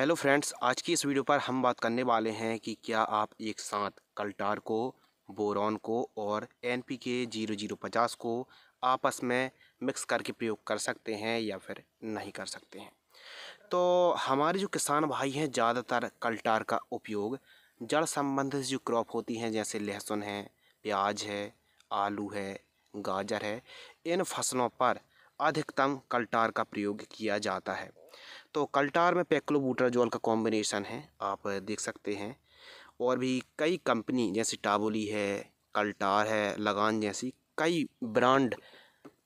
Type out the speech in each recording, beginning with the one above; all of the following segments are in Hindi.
हेलो फ्रेंड्स आज की इस वीडियो पर हम बात करने वाले हैं कि क्या आप एक साथ कल्टार को बोरॉन को और N P K zero zero पचास को आपस में मिक्स करके प्रयोग कर सकते हैं या फिर नहीं कर सकते हैं तो हमारे जो किसान भाई हैं ज़्यादातर कल्टार का उपयोग जड़ संबंधित जो क्रॉप होती हैं जैसे लहसुन है प्याज है आलू है गाजर है इन फसलों पर अधिकतम कल्टार का प्रयोग किया जाता है तो कल्टार में पेक्लोबूट्राजोल का कॉम्बिनेशन है आप देख सकते हैं और भी कई कंपनी जैसे टाबोली है कल्टार है लगान जैसी कई ब्रांड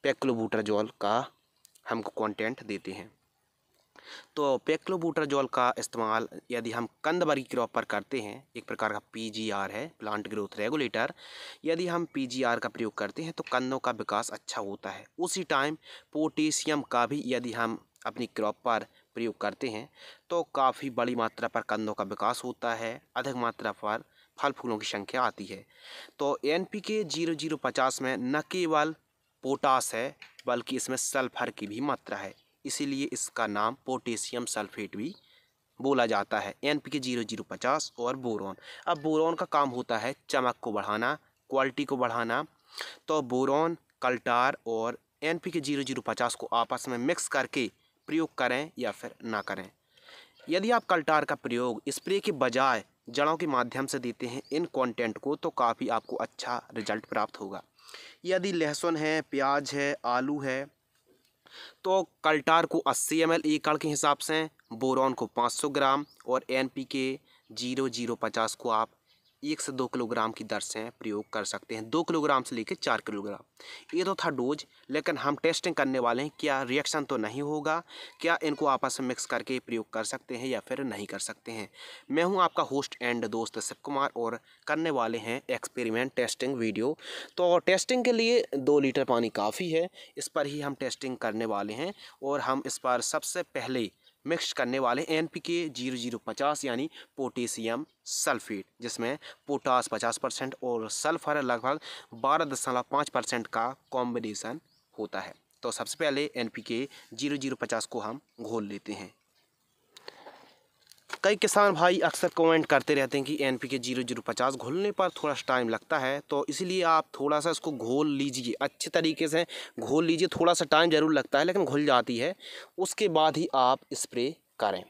पेक्लोबूट्राजोल का हमको कंटेंट देते हैं तो पेक्लोबूट्राजोल का इस्तेमाल यदि हम कंदबरी क्रॉप पर करते हैं एक प्रकार का पीजीआर है प्लांट ग्रोथ रेगुलेटर यदि हम पीजीआर का प्रयोग करते हैं तो कंदों का विकास अच्छा होता है उसी टाइम पोटेशियम का भी यदि हम अपनी क्रॉप पर प्रयोग करते हैं तो काफ़ी बड़ी मात्रा पर कंदों का विकास होता है अधिक मात्रा पर फल फूलों की संख्या आती है तो N P K zero zero पचास में न केवल पोटास है बल्कि इसमें सल्फर की भी मात्रा है इसीलिए इसका नाम पोटेशियम सल्फेट भी बोला जाता है N P K zero zero पचास और बोरॉन अब बोरॉन का काम होता है चमक को बढ़ाना क्वालिटी को बढ़ाना तो बोरॉन कल्टार और N P K zero zero पचास को आपस में मिक्स करके प्रयोग करें या फिर ना करें यदि आप कल्टार का प्रयोग स्प्रे के बजाय जड़ों के माध्यम से देते हैं इन कंटेंट को तो काफ़ी आपको अच्छा रिजल्ट प्राप्त होगा यदि लहसुन है प्याज है आलू है तो कल्टार को 80 एम एल एकड़ के हिसाब से बोरॉन को 500 ग्राम और N P K zero zero पचास को आप एक से दो किलोग्राम की दर से प्रयोग कर सकते हैं दो किलोग्राम से लेकर चार किलोग्राम ये तो था डोज लेकिन हम टेस्टिंग करने वाले हैं क्या रिएक्शन तो नहीं होगा क्या इनको आपस में मिक्स करके प्रयोग कर सकते हैं या फिर नहीं कर सकते हैं मैं हूँ आपका होस्ट एंड दोस्त शिव कुमार और करने वाले हैं एक्सपेरिमेंट टेस्टिंग वीडियो तो टेस्टिंग के लिए दो लीटर पानी काफ़ी है इस पर ही हम टेस्टिंग करने वाले हैं और हम इस पर सबसे पहले मिक्स करने वाले N P K zero zero पचास यानी पोटेशियम सल्फेट जिसमें पोटास पचास परसेंट और सल्फर लगभग बारह दशमलव पाँच परसेंट का कॉम्बिनेसन होता है तो सबसे पहले N P K zero zero पचास को हम घोल लेते हैं कई किसान भाई अक्सर कमेंट करते रहते हैं कि N P K zero zero पचास घोलने पर थोड़ा सा टाइम लगता है तो इसलिए आप थोड़ा सा इसको घोल लीजिए अच्छे तरीके से घोल लीजिए थोड़ा सा टाइम ज़रूर लगता है लेकिन घुल जाती है उसके बाद ही आप स्प्रे करें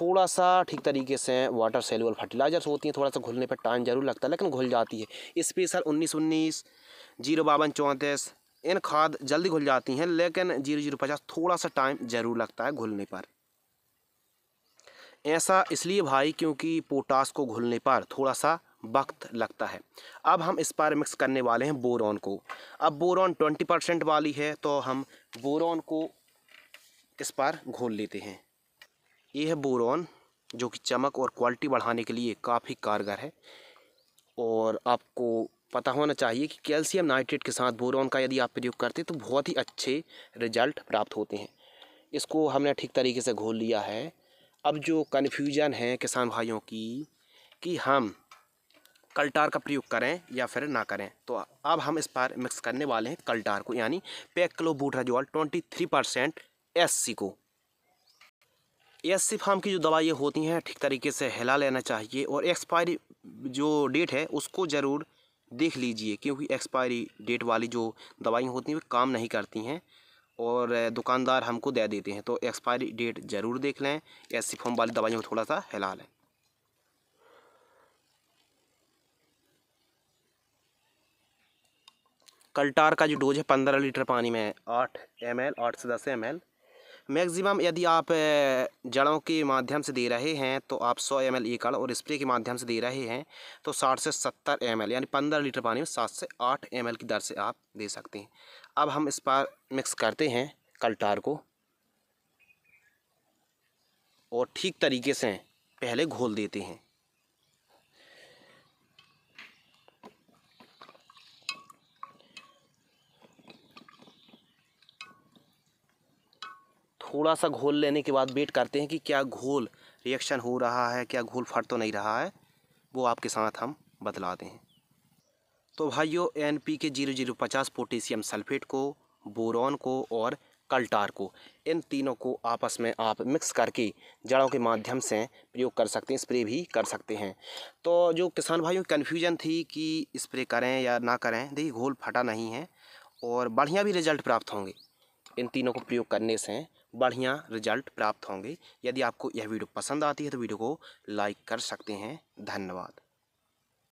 थोड़ा सा ठीक तरीके से वाटर सेलुअल फर्टिलाइजर्स होती हैं थोड़ा सा घुलने पर टाइम ज़रूर लगता है लेकिन घुल जाती है स्पेशल उन्नीस उन्नीस जीरो बावन चौंतीस इन खाद जल्दी घुल जाती हैं लेकिन जीरो जीरो पचास थोड़ा सा टाइम ज़रूर लगता है घुलने पर ऐसा इसलिए भाई क्योंकि पोटास को घुलने पर थोड़ा सा वक्त लगता है अब हम इस पर मिक्स करने वाले हैं बोरॉन को अब बोरॉन ट्वेंटी परसेंट वाली है तो हम बोरॉन को इस पर घोल लेते हैं ये है बोरॉन जो कि चमक और क्वालिटी बढ़ाने के लिए काफ़ी कारगर है और आपको पता होना चाहिए कि कैल्शियम नाइट्रेट के साथ बोरॉन का यदि आप प्रयोग करते हैं तो बहुत ही अच्छे रिजल्ट प्राप्त होते हैं इसको हमने ठीक तरीके से घोल लिया है अब जो कन्फ्यूजन है किसान भाइयों की कि हम कल्टार का प्रयोग करें या फिर ना करें तो अब हम इस पर मिक्स करने वाले हैं कल्टार को यानी paclobutrazol twenty three percent S C को एस सी फार्म की जो दवाइयाँ होती हैं ठीक तरीके से हिला लेना चाहिए और एक्सपायरी जो डेट है उसको ज़रूर देख लीजिए क्योंकि एक्सपायरी डेट वाली जो दवाइयाँ होती हैं वे काम नहीं करती हैं और दुकानदार हमको दे देते हैं तो एक्सपायरी डेट ज़रूर देख लें या सिफोम वाली दवाइयों को थोड़ा सा हिला लें कल्टार का जो डोज है पंद्रह लीटर पानी में आठ एम एल आठ से दस एम एल मैक्सिमम यदि आप जड़ों के माध्यम से दे रहे हैं तो आप 100 एम एल एकड़ और स्प्रे के माध्यम से दे रहे हैं तो 60 से 70 एम एल यानी 15 लीटर पानी में 7 से 8 एम एल की दर से आप दे सकते हैं अब हम इस पर मिक्स करते हैं कलटार को और ठीक तरीके से पहले घोल देते हैं थोड़ा सा घोल लेने के बाद वेट करते हैं कि क्या घोल रिएक्शन हो रहा है क्या घोल फट तो नहीं रहा है वो आपके साथ हम बतलाते हैं तो भाइयों N P K zero zero पचास पोटेशियम सल्फेट को बोरॉन को और कल्टार को इन तीनों को आपस में आप मिक्स करके जड़ों के माध्यम से प्रयोग कर सकते हैं स्प्रे भी कर सकते हैं तो जो किसान भाइयों कन्फ्यूजन थी कि स्प्रे करें या ना करें देखिए घोल फटा नहीं है और बढ़िया भी रिजल्ट प्राप्त होंगे इन तीनों को प्रयोग करने से बढ़िया रिजल्ट प्राप्त होंगे यदि आपको यह वीडियो पसंद आती है तो वीडियो को लाइक कर सकते हैं धन्यवाद